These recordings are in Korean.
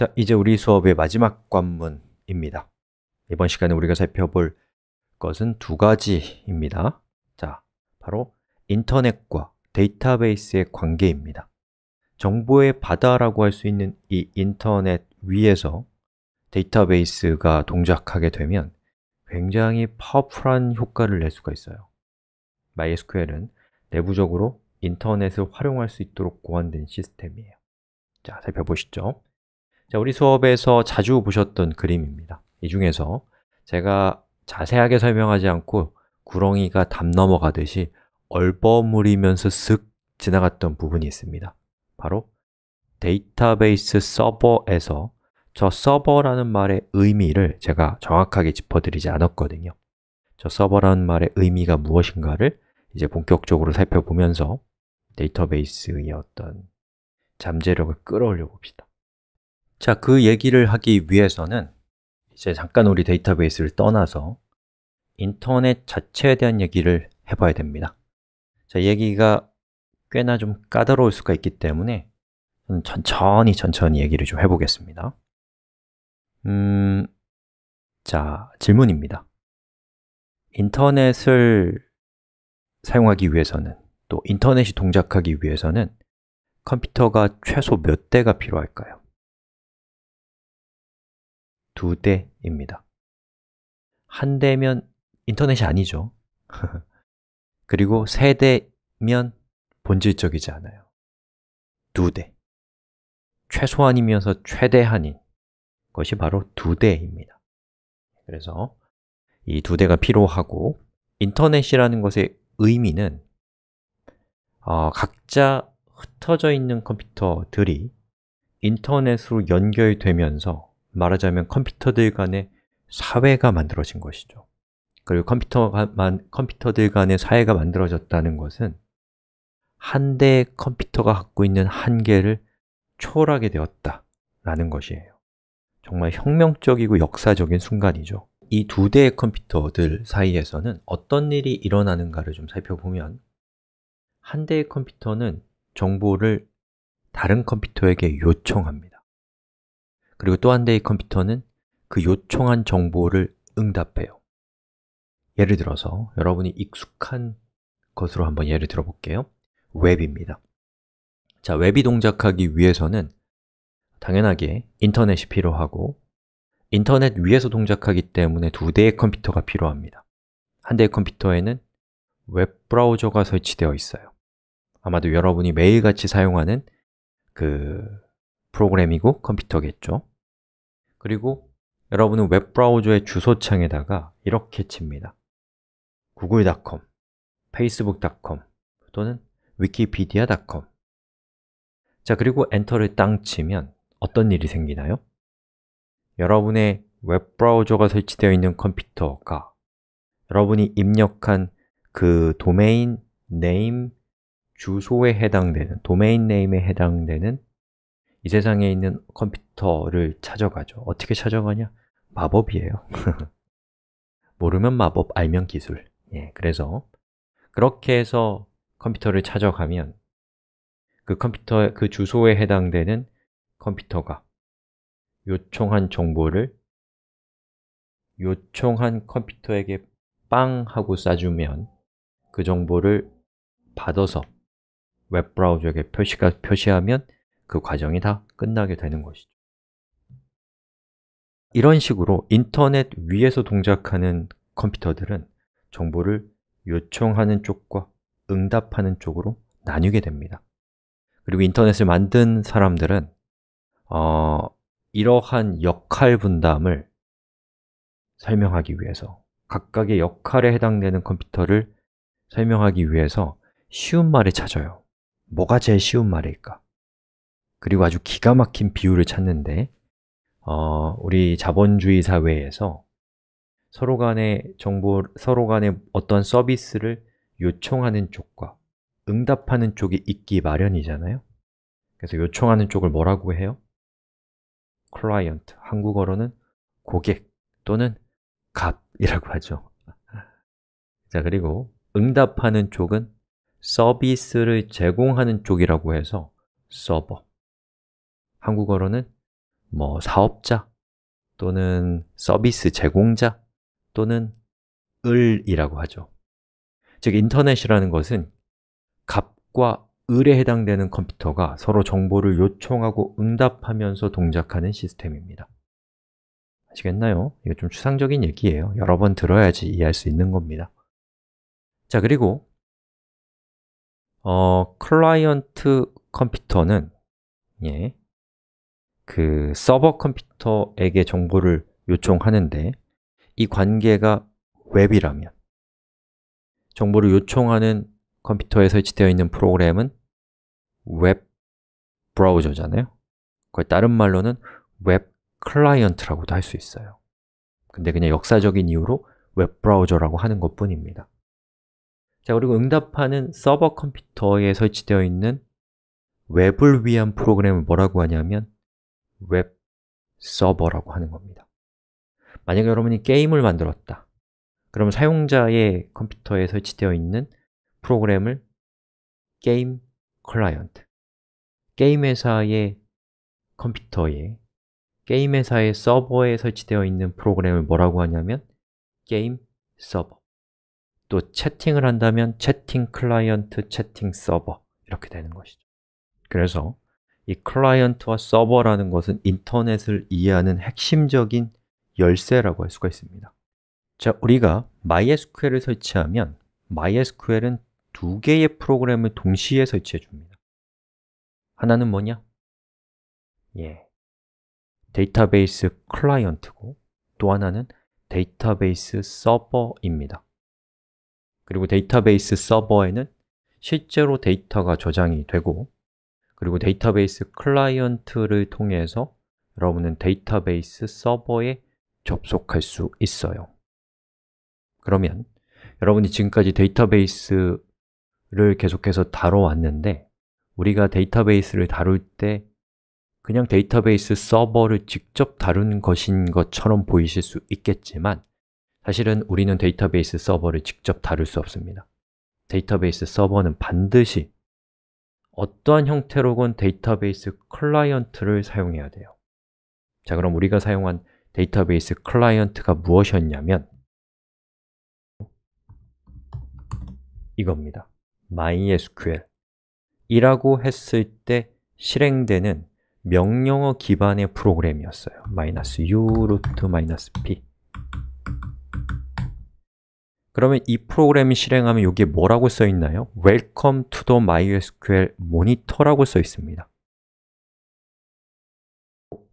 자, 이제 우리 수업의 마지막 관문입니다. 이번 시간에 우리가 살펴볼 것은 두 가지입니다. 자, 바로 인터넷과 데이터베이스의 관계입니다. 정보의 바다라고 할 수 있는 이 인터넷 위에서 데이터베이스가 동작하게 되면 굉장히 파워풀한 효과를 낼 수가 있어요. MySQL은 내부적으로 인터넷을 활용할 수 있도록 고안된 시스템이에요. 자, 살펴보시죠. 자, 우리 수업에서 자주 보셨던 그림입니다. 이 중에서 제가 자세하게 설명하지 않고 구렁이가 담 넘어가듯이 얼버무리면서 쓱 지나갔던 부분이 있습니다. 바로 데이터베이스 서버에서 저 서버라는 말의 의미를 제가 정확하게 짚어드리지 않았거든요. 저 서버라는 말의 의미가 무엇인가를 이제 본격적으로 살펴보면서 데이터베이스의 어떤 잠재력을 끌어올려 봅시다. 자, 그 얘기를 하기 위해서는 이제 잠깐 우리 데이터베이스를 떠나서 인터넷 자체에 대한 얘기를 해봐야 됩니다 자, 얘기가 꽤나 좀 까다로울 수가 있기 때문에 저는 천천히 천천히 얘기를 좀 해보겠습니다 음, 자, 질문입니다 인터넷을 사용하기 위해서는 또 인터넷이 동작하기 위해서는 컴퓨터가 최소 몇 대가 필요할까요? 두 대입니다. 한 대면 인터넷이 아니죠. 그리고 세 대면 본질적이지 않아요. 두 대. 최소한이면서 최대한인 것이 바로 두 대입니다. 그래서 이 두 대가 필요하고 인터넷이라는 것의 의미는 어, 각자 흩어져 있는 컴퓨터들이 인터넷으로 연결되면서 말하자면 컴퓨터들 간의 사회가 만들어진 것이죠 그리고 컴퓨터만, 컴퓨터들 간의 사회가 만들어졌다는 것은 한 대의 컴퓨터가 갖고 있는 한계를 초월하게 되었다라는 것이에요 정말 혁명적이고 역사적인 순간이죠 이 두 대의 컴퓨터들 사이에서는 어떤 일이 일어나는가를 좀 살펴보면 한 대의 컴퓨터는 정보를 다른 컴퓨터에게 요청합니다 그리고 또 한 대의 컴퓨터는 그 요청한 정보를 응답해요. 예를 들어서 여러분이 익숙한 것으로 한번 예를 들어 볼게요. 웹입니다. 자, 웹이 동작하기 위해서는 당연하게 인터넷이 필요하고 인터넷 위에서 동작하기 때문에 두 대의 컴퓨터가 필요합니다. 한 대의 컴퓨터에는 웹 브라우저가 설치되어 있어요. 아마도 여러분이 매일같이 사용하는 그 프로그램이고 컴퓨터겠죠. 그리고 여러분은 웹브라우저의 주소창에다가 이렇게 칩니다 구글닷컴, 페이스북닷컴 또는 위키피디아닷컴 자, 그리고 엔터를 땅 치면 어떤 일이 생기나요? 여러분의 웹브라우저가 설치되어 있는 컴퓨터가 여러분이 입력한 그 도메인 네임 주소에 해당되는 도메인 네임에 해당되는 이 세상에 있는 컴퓨터를 찾아가죠 어떻게 찾아가냐? 마법이에요 모르면 마법, 알면 기술 예, 그래서 그렇게 해서 컴퓨터를 찾아가면 그 컴퓨터, 그 주소에 해당되는 컴퓨터가 요청한 정보를 요청한 컴퓨터에게 빵 하고 싸주면 그 정보를 받아서 웹브라우저에게 표시가, 표시하면 그 과정이 다 끝나게 되는 것이죠. 이런 식으로 인터넷 위에서 동작하는 컴퓨터들은 정보를 요청하는 쪽과 응답하는 쪽으로 나뉘게 됩니다. 그리고 인터넷을 만든 사람들은 어, 이러한 역할 분담을 설명하기 위해서 각각의 역할에 해당되는 컴퓨터를 설명하기 위해서 쉬운 말을 찾아요 뭐가 제일 쉬운 말일까? 그리고 아주 기가 막힌 비유를 찾는데 어, 우리 자본주의 사회에서 서로 간의 정보, 서로 간의 어떤 서비스를 요청하는 쪽과 응답하는 쪽이 있기 마련이잖아요 그래서 요청하는 쪽을 뭐라고 해요? 클라이언트, 한국어로는 고객 또는 갑이라고 하죠 자, 그리고 응답하는 쪽은 서비스를 제공하는 쪽이라고 해서 서버 한국어로는 뭐 사업자 또는 서비스 제공자 또는 을이라고 하죠. 즉, 인터넷이라는 것은 값과 을에 해당되는 컴퓨터가 서로 정보를 요청하고 응답하면서 동작하는 시스템입니다. 아시겠나요? 이거 좀 추상적인 얘기예요. 여러 번 들어야지 이해할 수 있는 겁니다. 자, 그리고 어, 클라이언트 컴퓨터는 예, 그 서버 컴퓨터에게 정보를 요청하는데 이 관계가 웹이라면 정보를 요청하는 컴퓨터에 설치되어 있는 프로그램은 웹 브라우저잖아요 그걸 다른 말로는 웹 클라이언트라고도 할 수 있어요 근데 그냥 역사적인 이유로 웹 브라우저라고 하는 것 뿐입니다 자, 그리고 응답하는 서버 컴퓨터에 설치되어 있는 웹을 위한 프로그램을 뭐라고 하냐면 웹 서버라고 하는 겁니다. 만약에 여러분이 게임을 만들었다. 그러면 사용자의 컴퓨터에 설치되어 있는 프로그램을 게임 클라이언트 게임 회사의 컴퓨터에 게임 회사의 서버에 설치되어 있는 프로그램을 뭐라고 하냐면 게임 서버 또 채팅을 한다면 채팅 클라이언트, 채팅 서버 이렇게 되는 것이죠 그래서 이 클라이언트와 서버라는 것은 인터넷을 이해하는 핵심적인 열쇠라고 할 수가 있습니다. 자, 우리가 MySQL을 설치하면 MySQL은 두 개의 프로그램을 동시에 설치해 줍니다. 하나는 뭐냐? 예, 데이터베이스 클라이언트고 또 하나는 데이터베이스 서버입니다. 그리고 데이터베이스 서버에는 실제로 데이터가 저장이 되고 그리고 데이터베이스 클라이언트를 통해서 여러분은 데이터베이스 서버에 접속할 수 있어요 그러면 여러분이 지금까지 데이터베이스를 계속해서 다뤄왔는데 우리가 데이터베이스를 다룰 때 그냥 데이터베이스 서버를 직접 다룬 것인 것처럼 보이실 수 있겠지만 사실은 우리는 데이터베이스 서버를 직접 다룰 수 없습니다 데이터베이스 서버는 반드시 어떠한 형태로건 데이터베이스 클라이언트를 사용해야 돼요 자 그럼 우리가 사용한 데이터베이스 클라이언트가 무엇이었냐면 이겁니다 MySQL 이라고 했을 때 실행되는 명령어 기반의 프로그램이었어요 마이너스 u 루트 마이너스 p 그러면 이 프로그램이 실행하면 여기에 뭐라고 써 있나요? Welcome to the MySQL Monitor라고 써 있습니다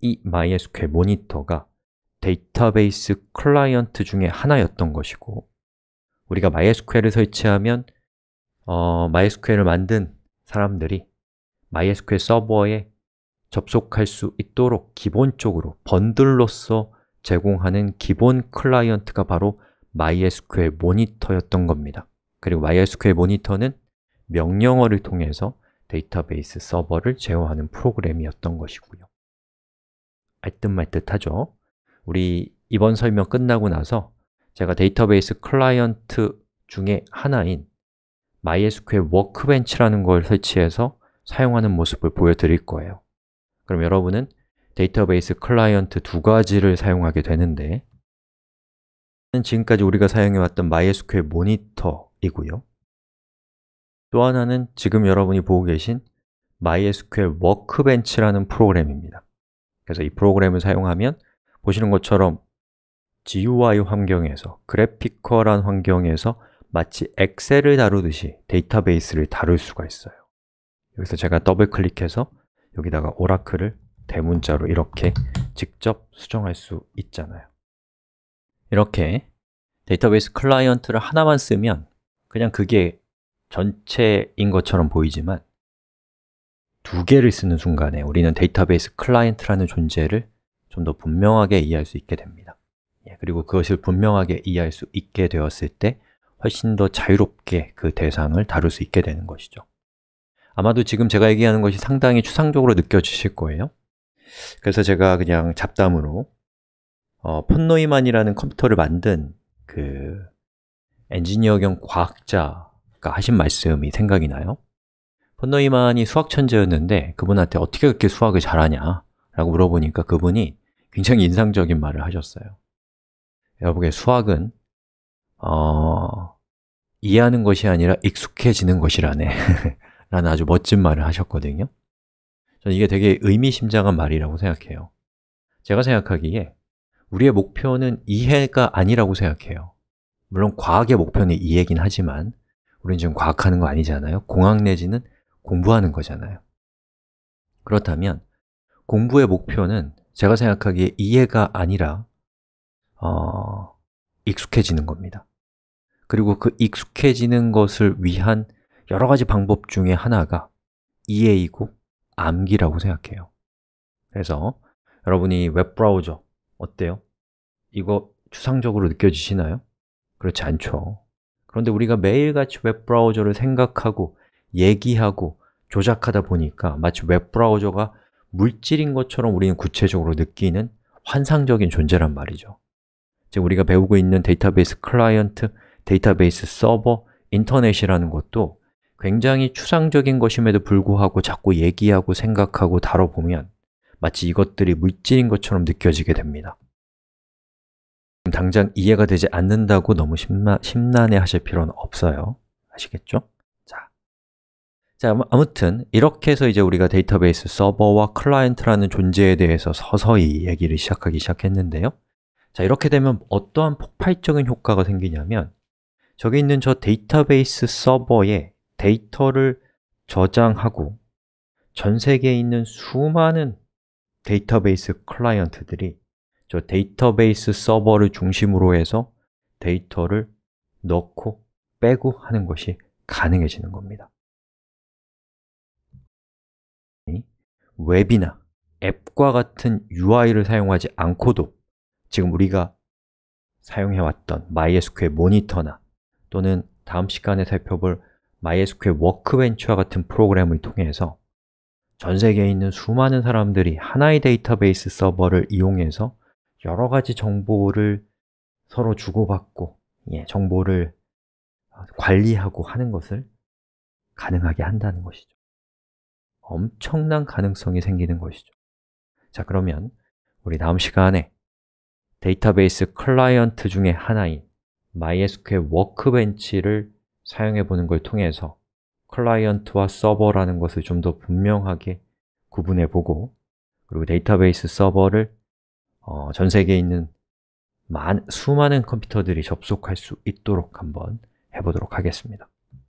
이 MySQL 모니터가 데이터베이스 클라이언트 중에 하나였던 것이고 우리가 MySQL을 설치하면 어, MySQL을 만든 사람들이 MySQL 서버에 접속할 수 있도록 기본적으로 번들로서 제공하는 기본 클라이언트가 바로 MySQL 모니터였던 겁니다. 그리고 MySQL 모니터는 명령어를 통해서 데이터베이스 서버를 제어하는 프로그램이었던 것이고요. 알 듯 말듯하죠? 우리 이번 설명 끝나고 나서 제가 데이터베이스 클라이언트 중에 하나인 MySQL w o r k b e n c h 라는걸 설치해서 사용하는 모습을 보여드릴 거예요. 그럼 여러분은 데이터베이스 클라이언트 두 가지를 사용하게 되는데 지금까지 우리가 사용해왔던 MySQL 모니터이고요 또 하나는 지금 여러분이 보고 계신 MySQL w o r k b e n c h 라는 프로그램입니다 그래서 이 프로그램을 사용하면 보시는 것처럼 GUI 환경에서, 그래피컬한 환경에서 마치 엑셀을 다루듯이 데이터베이스를 다룰 수가 있어요 여기서 제가 더블 클릭해서 여기다가 오라클을 대문자로 이렇게 직접 수정할 수 있잖아요 이렇게 데이터베이스 클라이언트를 하나만 쓰면 그냥 그게 전체인 것처럼 보이지만 두 개를 쓰는 순간에 우리는 데이터베이스 클라이언트라는 존재를 좀 더 분명하게 이해할 수 있게 됩니다 예, 그리고 그것을 분명하게 이해할 수 있게 되었을 때 훨씬 더 자유롭게 그 대상을 다룰 수 있게 되는 것이죠 아마도 지금 제가 얘기하는 것이 상당히 추상적으로 느껴지실 거예요 그래서 제가 그냥 잡담으로 어, 폰노이만이라는 컴퓨터를 만든 그 엔지니어 겸 과학자가 하신 말씀이 생각이 나요. 펀노이만이 수학 천재였는데 그분한테 어떻게 그렇게 수학을 잘하냐 라고 물어보니까 그분이 굉장히 인상적인 말을 하셨어요. 여러분의 수학은 어, 이해하는 것이 아니라 익숙해지는 것이라네 라는 아주 멋진 말을 하셨거든요. 저는 이게 되게 의미심장한 말이라고 생각해요. 제가 생각하기에 우리의 목표는 이해가 아니라고 생각해요 물론 과학의 목표는 이해긴 하지만 우리는 지금 과학하는 거 아니잖아요 공학 내지는 공부하는 거잖아요 그렇다면 공부의 목표는 제가 생각하기에 이해가 아니라 어, 익숙해지는 겁니다 그리고 그 익숙해지는 것을 위한 여러 가지 방법 중에 하나가 이해이고 암기라고 생각해요 그래서 여러분이 웹브라우저 어때요? 이거 추상적으로 느껴지시나요? 그렇지 않죠 그런데 우리가 매일같이 웹브라우저를 생각하고 얘기하고 조작하다 보니까 마치 웹브라우저가 물질인 것처럼 우리는 구체적으로 느끼는 환상적인 존재란 말이죠 지금 우리가 배우고 있는 데이터베이스 클라이언트, 데이터베이스 서버, 인터넷이라는 것도 굉장히 추상적인 것임에도 불구하고 자꾸 얘기하고 생각하고 다뤄보면 마치 이것들이 물질인 것처럼 느껴지게 됩니다 당장 이해가 되지 않는다고 너무 심나, 심란해 하실 필요는 없어요 아시겠죠? 자, 자 아무튼 이렇게 해서 이제 우리가 데이터베이스 서버와 클라이언트라는 존재에 대해서 서서히 얘기를 시작하기 시작했는데요 자 이렇게 되면 어떠한 폭발적인 효과가 생기냐면 저기 있는 저 데이터베이스 서버에 데이터를 저장하고 전 세계에 있는 수많은 데이터베이스 클라이언트들이 저 데이터베이스 서버를 중심으로 해서 데이터를 넣고 빼고 하는 것이 가능해지는 겁니다 웹이나 앱과 같은 UI를 사용하지 않고도 지금 우리가 사용해왔던 MySQL 모니터나 또는 다음 시간에 살펴볼 MySQL 워크벤처와 같은 프로그램을 통해서 전 세계에 있는 수많은 사람들이 하나의 데이터베이스 서버를 이용해서 여러 가지 정보를 서로 주고받고 예, 정보를 아, 관리하고 하는 것을 가능하게 한다는 것이죠 엄청난 가능성이 생기는 것이죠 자 그러면 우리 다음 시간에 데이터베이스 클라이언트 중의 하나인 MySQL 워크벤치를 사용해 보는 걸 통해서 클라이언트와 서버라는 것을 좀 더 분명하게 구분해 보고 그리고 데이터베이스 서버를 어, 전 세계에 있는 만, 수많은 컴퓨터들이 접속할 수 있도록 한번 해보도록 하겠습니다.